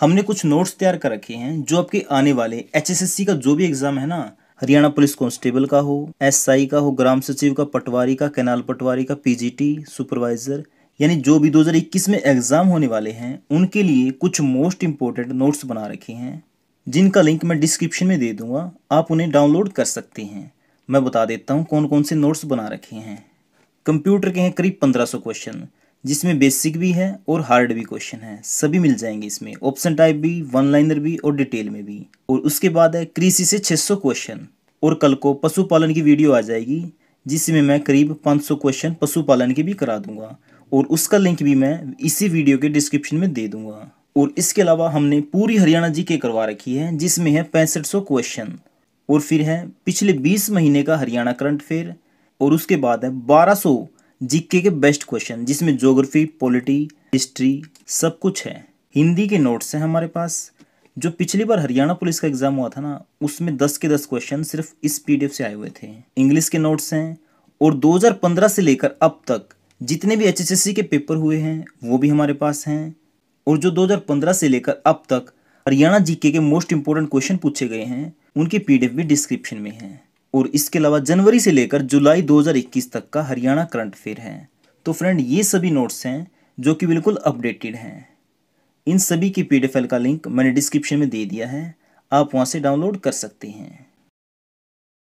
हमने कुछ नोट्स तैयार कर रखे हैं जो आपके आने वाले एच का जो भी एग्जाम है ना हरियाणा पुलिस कांस्टेबल का हो एसआई का हो ग्राम सचिव का पटवारी का कैनाल पटवारी का पीजीटी सुपरवाइजर यानी जो भी 2021 में एग्जाम होने वाले हैं उनके लिए कुछ मोस्ट इम्पोर्टेंट नोट्स बना रखे हैं जिनका लिंक मैं डिस्क्रिप्शन में दे दूंगा आप उन्हें डाउनलोड कर सकते हैं मैं बता देता हूँ कौन कौन से नोट्स बना रखे हैं कंप्यूटर के हैं करीब सौ क्वेश्चन जिसमें बेसिक भी है और हार्ड भी क्वेश्चन है सभी मिल जाएंगे इसमें ऑप्शन टाइप भी वन लाइनर भी और डिटेल में भी और उसके बाद है कृषि से 600 क्वेश्चन और कल को पशुपालन की वीडियो आ जाएगी जिसमें मैं करीब 500 क्वेश्चन पशुपालन के भी करा दूंगा और उसका लिंक भी मैं इसी वीडियो के डिस्क्रिप्शन में दे दूंगा और इसके अलावा हमने पूरी हरियाणा जी के करवा रखी है जिसमें है पैंसठ क्वेश्चन और फिर है पिछले बीस महीने का हरियाणा करंट अफेयर और उसके बाद है बारह जीके के बेस्ट क्वेश्चन जिसमें जोग्राफी पॉलिटी हिस्ट्री सब कुछ है हिंदी के नोट्स हैं हमारे पास जो पिछली बार हरियाणा पुलिस का एग्जाम हुआ था ना उसमें दस के दस क्वेश्चन सिर्फ इस पीडीएफ से आए हुए थे इंग्लिश के नोट्स हैं और 2015 से लेकर अब तक जितने भी एच के पेपर हुए हैं वो भी हमारे पास हैं और जो 2015 से लेकर अब तक हरियाणा जीके के मोस्ट इंपोर्टेंट क्वेश्चन पूछे गए हैं उनकी पीडीएफ भी डिस्क्रिप्शन में है और इसके अलावा जनवरी से लेकर जुलाई 2021 तक का हरियाणा करंट अफेयर है तो फ्रेंड ये सभी नोट्स हैं जो कि बिल्कुल अपडेटेड हैं इन सभी की पी का लिंक मैंने डिस्क्रिप्शन में दे दिया है आप वहाँ से डाउनलोड कर सकते हैं